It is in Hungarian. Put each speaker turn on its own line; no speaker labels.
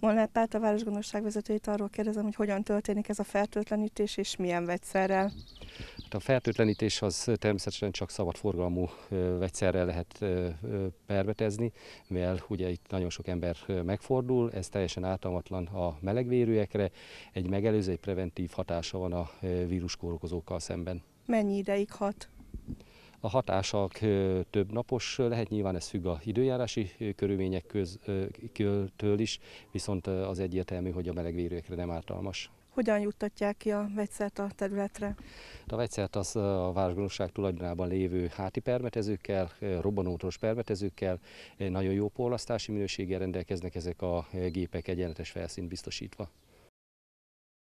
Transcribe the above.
Molnár Párt, a városgondosság vezetőjét arról kérdezem, hogy hogyan történik ez a fertőtlenítés és milyen vegyszerrel?
Hát a fertőtlenítés az természetesen csak szabad forgalmú vegyszerrel lehet pervetezni, mivel ugye itt nagyon sok ember megfordul, ez teljesen ártalmatlan a melegvérűekre, egy megelőző, egy preventív hatása van a víruskórokozókkal szemben.
Mennyi ideig hat?
A hatások több napos lehet, nyilván ez függ a időjárási körülmények köztől is, viszont az egyértelmű, hogy a melegvérőekre nem ártalmas.
Hogyan juttatják ki a vegyszert a területre?
A vegyszert az a városgazdaság tulajdonában lévő háti permetezőkkel, robbanótós permetezőkkel, nagyon jó porlasztási minőséggel rendelkeznek ezek a gépek egyenletes felszínt biztosítva.